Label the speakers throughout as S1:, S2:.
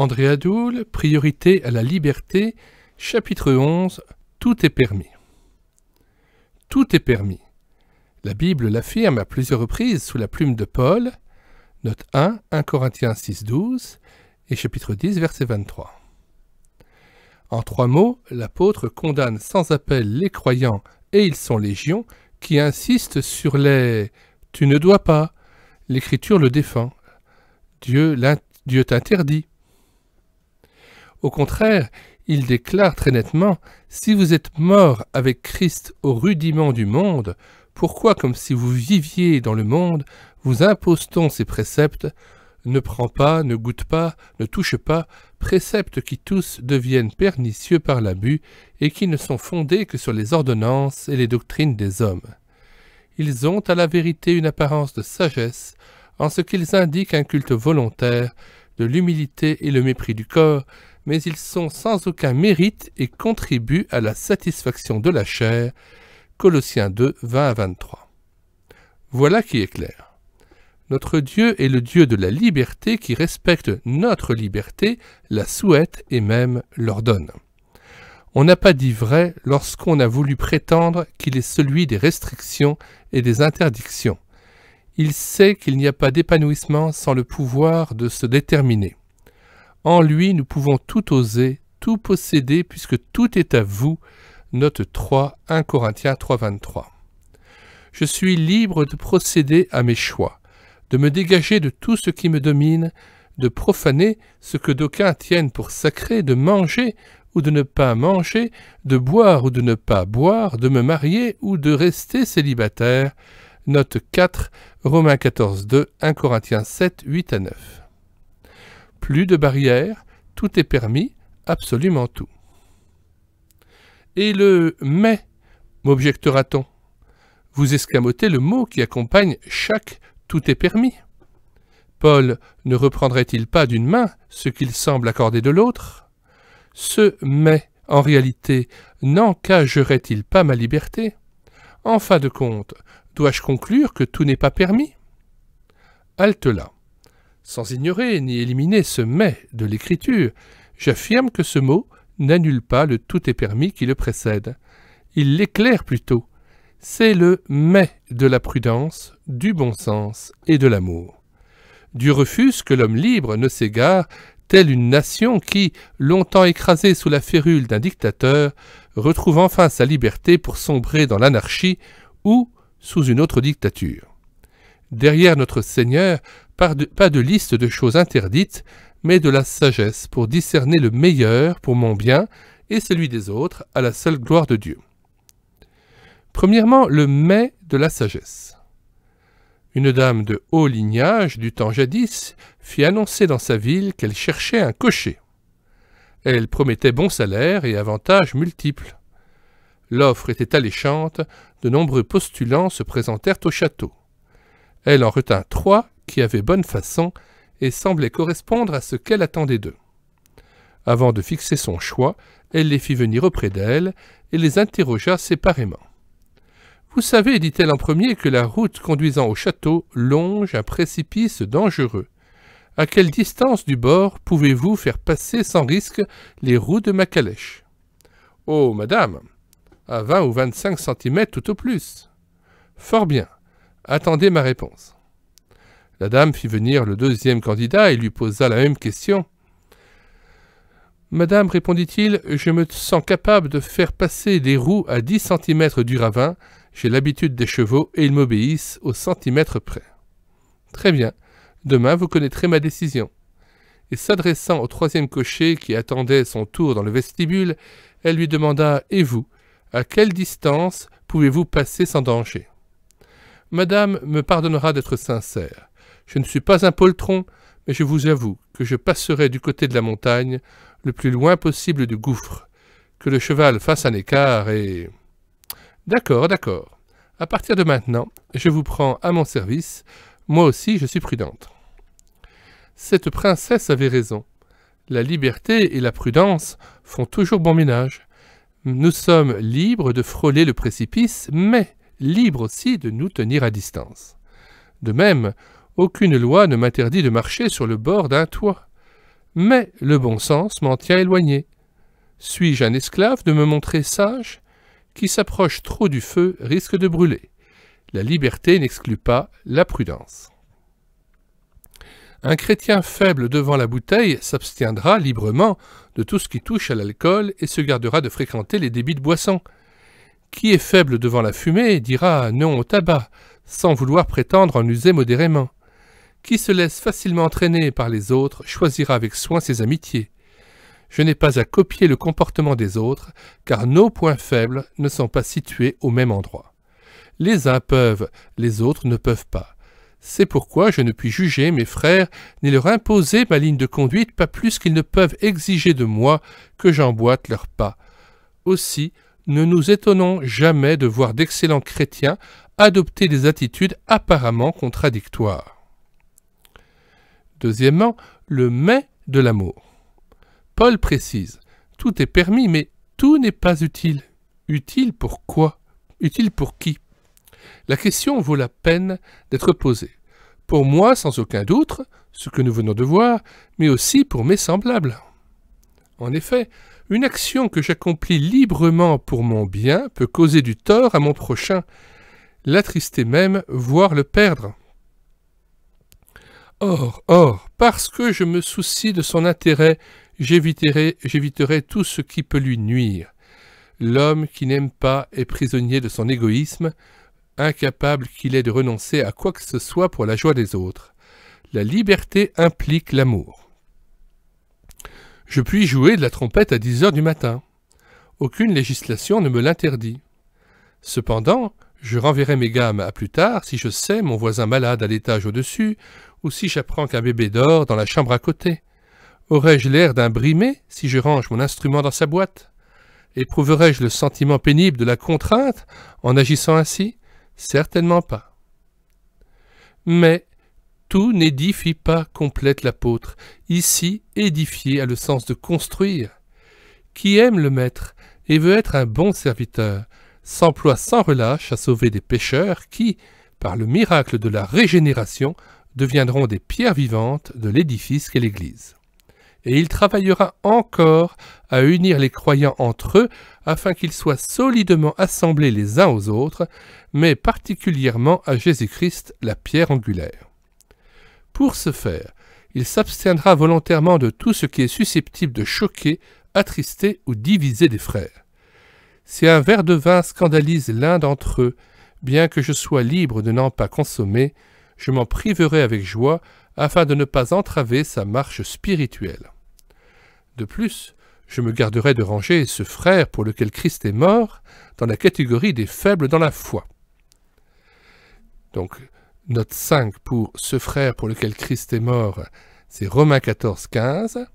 S1: André Adoule, Priorité à la liberté, chapitre 11 Tout est permis. Tout est permis. La Bible l'affirme à plusieurs reprises sous la plume de Paul, note 1, 1 Corinthiens 6, 12 et chapitre 10, verset 23. En trois mots, l'apôtre condamne sans appel les croyants et ils sont légions qui insistent sur les tu ne dois pas. L'Écriture le défend. Dieu t'interdit. Au contraire, il déclare très nettement Si vous êtes mort avec Christ au rudiment du monde, pourquoi, comme si vous viviez dans le monde, vous impose-t-on ces préceptes Ne prends pas, ne goûte pas, ne touche pas, préceptes qui tous deviennent pernicieux par l'abus et qui ne sont fondés que sur les ordonnances et les doctrines des hommes. Ils ont à la vérité une apparence de sagesse, en ce qu'ils indiquent un culte volontaire, de l'humilité et le mépris du corps, mais ils sont sans aucun mérite et contribuent à la satisfaction de la chair. Colossiens 2, 20 à 23. Voilà qui est clair. Notre Dieu est le Dieu de la liberté qui respecte notre liberté, la souhaite et même l'ordonne. On n'a pas dit vrai lorsqu'on a voulu prétendre qu'il est celui des restrictions et des interdictions. Il sait qu'il n'y a pas d'épanouissement sans le pouvoir de se déterminer. En lui, nous pouvons tout oser, tout posséder, puisque tout est à vous. Note 3, 1 Corinthiens 3, 23. Je suis libre de procéder à mes choix, de me dégager de tout ce qui me domine, de profaner ce que d'aucuns tiennent pour sacré, de manger ou de ne pas manger, de boire ou de ne pas boire, de me marier ou de rester célibataire. Note 4, Romains 14, 2, 1 Corinthiens 7, 8 à 9. Plus de barrières, tout est permis, absolument tout. Et le mais, m'objectera-t-on Vous escamotez le mot qui accompagne chaque tout est permis. Paul ne reprendrait-il pas d'une main ce qu'il semble accorder de l'autre Ce mais, en réalité, n'encagerait-il pas ma liberté En fin de compte, dois-je conclure que tout n'est pas permis Halte là. Sans ignorer ni éliminer ce mais de l'écriture, j'affirme que ce mot n'annule pas le tout est permis qui le précède. Il l'éclaire plutôt. C'est le mais de la prudence, du bon sens et de l'amour. Du refuse que l'homme libre ne s'égare, telle une nation qui, longtemps écrasée sous la férule d'un dictateur, retrouve enfin sa liberté pour sombrer dans l'anarchie ou sous une autre dictature derrière notre Seigneur, pas de, liste de choses interdites, mais de la sagesse pour discerner le meilleur pour mon bien et celui des autres à la seule gloire de Dieu. Premièrement, le mais de la sagesse. Une dame de haut lignage du temps jadis fit annoncer dans sa ville qu'elle cherchait un cocher. Elle promettait bon salaire et avantages multiples. L'offre était alléchante, de nombreux postulants se présentèrent au château. Elle en retint trois qui avaient bonne façon et semblaient correspondre à ce qu'elle attendait d'eux. Avant de fixer son choix, elle les fit venir auprès d'elle et les interrogea séparément. Vous savez, dit-elle en premier, que la route conduisant au château longe un précipice dangereux. À quelle distance du bord pouvez-vous faire passer sans risque les roues de ma calèche Oh, madame, à vingt ou vingt-cinq centimètres tout au plus. Fort bien. Attendez ma réponse. La dame fit venir le deuxième candidat et lui posa la même question. Madame, répondit-il, je me sens capable de faire passer des roues à dix centimètres du ravin, j'ai l'habitude des chevaux et ils m'obéissent au centimètre près. Très bien, demain vous connaîtrez ma décision. Et s'adressant au troisième cocher qui attendait son tour dans le vestibule, elle lui demanda Et vous, à quelle distance pouvez-vous passer sans danger Madame me pardonnera d'être sincère. Je ne suis pas un poltron, mais je vous avoue que je passerai du côté de la montagne, le plus loin possible du gouffre. Que le cheval fasse un écart et... D'accord, d'accord. À partir de maintenant, je vous prends à mon service. Moi aussi, je suis prudente. Cette princesse avait raison. La liberté et la prudence font toujours bon ménage. Nous sommes libres de frôler le précipice, mais libre aussi de nous tenir à distance. De même, aucune loi ne m'interdit de marcher sur le bord d'un toit, mais le bon sens m'en tient éloigné. Suis-je un esclave de me montrer sage Qui s'approche trop du feu risque de brûler. La liberté n'exclut pas la prudence. Un chrétien faible devant la bouteille s'abstiendra librement de tout ce qui touche à l'alcool et se gardera de fréquenter les débits de boissons. Qui est faible devant la fumée dira non au tabac, sans vouloir prétendre en user modérément. Qui se laisse facilement entraîner par les autres choisira avec soin ses amitiés. Je n'ai pas à copier le comportement des autres, car nos points faibles ne sont pas situés au même endroit. Les uns peuvent, les autres ne peuvent pas. C'est pourquoi je ne puis juger mes frères, ni leur imposer ma ligne de conduite, pas plus qu'ils ne peuvent exiger de moi que j'emboîte leurs pas. Aussi, ne nous étonnons jamais de voir d'excellents chrétiens adopter des attitudes apparemment contradictoires. Deuxièmement, le mais de l'amour. Paul précise Tout est permis, mais tout n'est pas utile. Utile pour quoi Utile pour qui La question vaut la peine d'être posée. Pour moi, sans aucun doute, ce que nous venons de voir, mais aussi pour mes semblables. En effet, une action que j'accomplis librement pour mon bien peut causer du tort à mon prochain, l'attrister même, voire le perdre. Or, or, parce que je me soucie de son intérêt, j'éviterai, j'éviterai tout ce qui peut lui nuire. L'homme qui n'aime pas est prisonnier de son égoïsme, incapable qu'il est de renoncer à quoi que ce soit pour la joie des autres. La liberté implique l'amour. Je puis jouer de la trompette à dix heures du matin. Aucune législation ne me l'interdit. Cependant, je renverrai mes gammes à plus tard si je sais mon voisin malade à l'étage au-dessus, ou si j'apprends qu'un bébé dort dans la chambre à côté. Aurais-je l'air d'un brimé si je range mon instrument dans sa boîte Éprouverais-je le sentiment pénible de la contrainte en agissant ainsi Certainement pas. Mais tout n'édifie pas, complète l'apôtre. Ici, édifié a le sens de construire. Qui aime le maître et veut être un bon serviteur, s'emploie sans relâche à sauver des pécheurs qui, par le miracle de la régénération, deviendront des pierres vivantes de l'édifice qu'est l'Église. Et il travaillera encore à unir les croyants entre eux afin qu'ils soient solidement assemblés les uns aux autres, mais particulièrement à Jésus-Christ, la pierre angulaire. Pour ce faire, il s'abstiendra volontairement de tout ce qui est susceptible de choquer, attrister ou diviser des frères. Si un verre de vin scandalise l'un d'entre eux, bien que je sois libre de n'en pas consommer, je m'en priverai avec joie afin de ne pas entraver sa marche spirituelle. De plus, je me garderai de ranger ce frère pour lequel Christ est mort dans la catégorie des faibles dans la foi. Donc, note 5 pour ce frère pour lequel Christ est mort, c'est Romains 14, 15.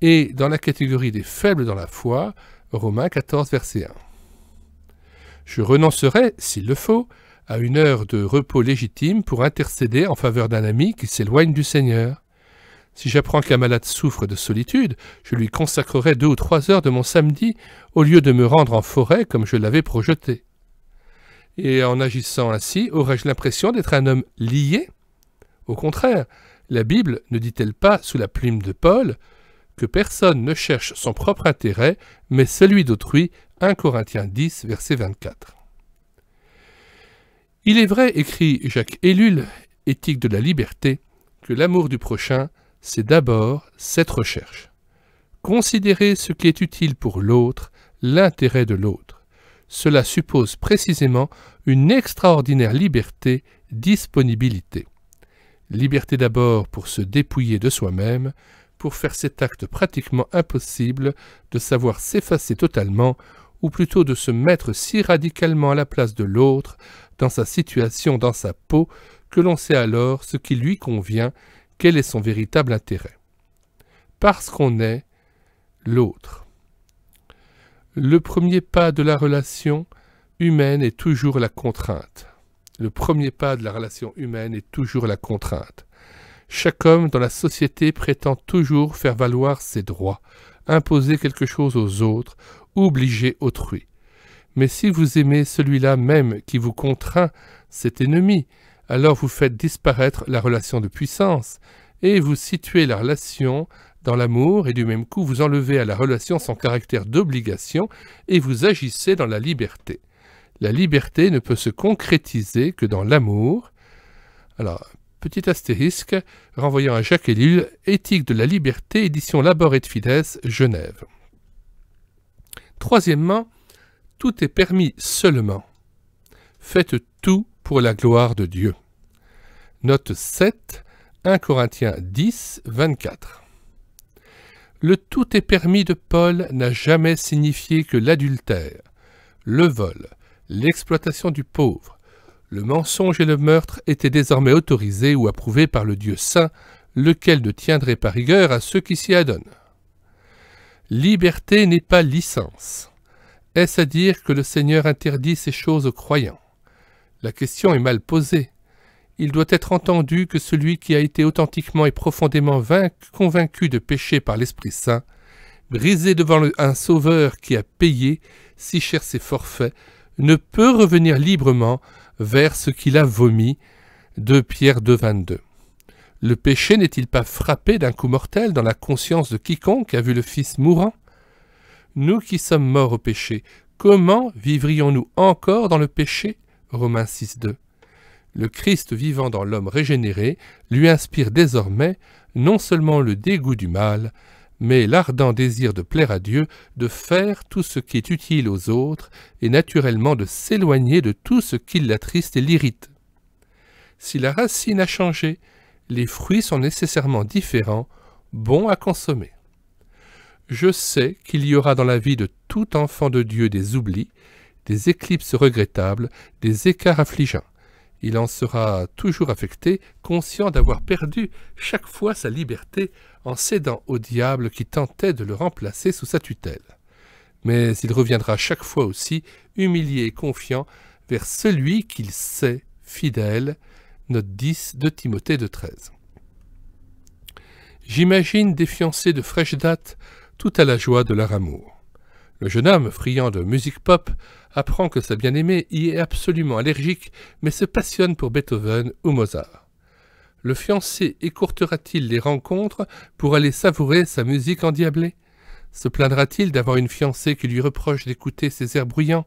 S1: Et dans la catégorie des faibles dans la foi, Romains 14, verset 1. Je renoncerai, s'il le faut, à une heure de repos légitime pour intercéder en faveur d'un ami qui s'éloigne du Seigneur. Si j'apprends qu'un malade souffre de solitude, je lui consacrerai deux ou trois heures de mon samedi au lieu de me rendre en forêt comme je l'avais projeté. Et en agissant ainsi, aurais-je l'impression d'être un homme lié Au contraire, la Bible ne dit-elle pas, sous la plume de Paul, que personne ne cherche son propre intérêt, mais celui d'autrui 1 Corinthiens 10, verset 24. Il est vrai, écrit Jacques Ellul, Éthique de la liberté, que l'amour du prochain, c'est d'abord cette recherche. Considérer ce qui est utile pour l'autre, l'intérêt de l'autre cela suppose précisément une extraordinaire liberté, disponibilité. Liberté d'abord pour se dépouiller de soi-même, pour faire cet acte pratiquement impossible de savoir s'effacer totalement, ou plutôt de se mettre si radicalement à la place de l'autre, dans sa situation, dans sa peau, que l'on sait alors ce qui lui convient, quel est son véritable intérêt. Parce qu'on est l'autre. Le premier pas de la relation humaine est toujours la contrainte. Le premier pas de la relation humaine est toujours la contrainte. Chaque homme dans la société prétend toujours faire valoir ses droits, imposer quelque chose aux autres, obliger autrui. Mais si vous aimez celui-là même qui vous contraint, cet ennemi, alors vous faites disparaître la relation de puissance, et vous situez la relation dans l'amour et du même coup vous enlevez à la relation son caractère d'obligation et vous agissez dans la liberté. La liberté ne peut se concrétiser que dans l'amour. Alors, petit astérisque, renvoyant à Jacques Ellul, Éthique de la liberté, édition Labor et de Fides, Genève. Troisièmement, tout est permis seulement. Faites tout pour la gloire de Dieu. Note 7, 1 Corinthiens 10, 24. Le tout est permis de Paul n'a jamais signifié que l'adultère, le vol, l'exploitation du pauvre, le mensonge et le meurtre étaient désormais autorisés ou approuvés par le Dieu saint, lequel ne tiendrait pas rigueur à ceux qui s'y adonnent. Liberté n'est pas licence. Est-ce à dire que le Seigneur interdit ces choses aux croyants La question est mal posée il doit être entendu que celui qui a été authentiquement et profondément vaincu, convaincu de péché par l'Esprit Saint, brisé devant un Sauveur qui a payé si cher ses forfaits, ne peut revenir librement vers ce qu'il a vomi. de Pierre 2, 22. Le péché n'est-il pas frappé d'un coup mortel dans la conscience de quiconque a vu le Fils mourant Nous qui sommes morts au péché, comment vivrions-nous encore dans le péché Romains 6, 2 le Christ vivant dans l'homme régénéré lui inspire désormais non seulement le dégoût du mal, mais l'ardent désir de plaire à Dieu, de faire tout ce qui est utile aux autres, et naturellement de s'éloigner de tout ce qui l'attriste et l'irrite. Si la racine a changé, les fruits sont nécessairement différents, bons à consommer. Je sais qu'il y aura dans la vie de tout enfant de Dieu des oublis, des éclipses regrettables, des écarts affligeants. Il en sera toujours affecté, conscient d'avoir perdu chaque fois sa liberté en cédant au diable qui tentait de le remplacer sous sa tutelle. Mais il reviendra chaque fois aussi, humilié et confiant, vers celui qu'il sait fidèle, note 10 de Timothée de 13. J'imagine des fiancés de fraîche date, tout à la joie de leur amour. Le jeune homme, friand de musique pop, apprend que sa bien-aimée y est absolument allergique, mais se passionne pour Beethoven ou Mozart. Le fiancé écourtera-t-il les rencontres pour aller savourer sa musique endiablée Se plaindra-t-il d'avoir une fiancée qui lui reproche d'écouter ses airs bruyants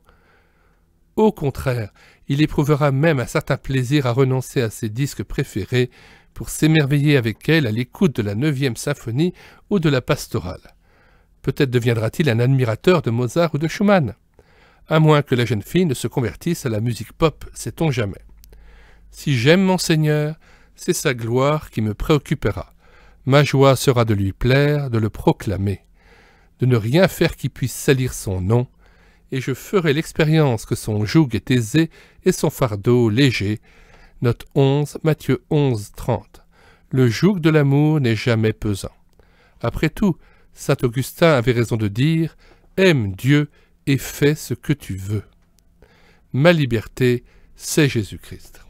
S1: Au contraire, il éprouvera même un certain plaisir à renoncer à ses disques préférés pour s'émerveiller avec elle à l'écoute de la neuvième symphonie ou de la pastorale. Peut-être deviendra-t-il un admirateur de Mozart ou de Schumann. À moins que la jeune fille ne se convertisse à la musique pop, sait-on jamais. Si j'aime mon Seigneur, c'est sa gloire qui me préoccupera. Ma joie sera de lui plaire, de le proclamer, de ne rien faire qui puisse salir son nom, et je ferai l'expérience que son joug est aisé et son fardeau léger. Note 11, Matthieu 11, 30. Le joug de l'amour n'est jamais pesant. Après tout, Saint Augustin avait raison de dire « Aime Dieu et fais ce que tu veux ». Ma liberté, c'est Jésus-Christ.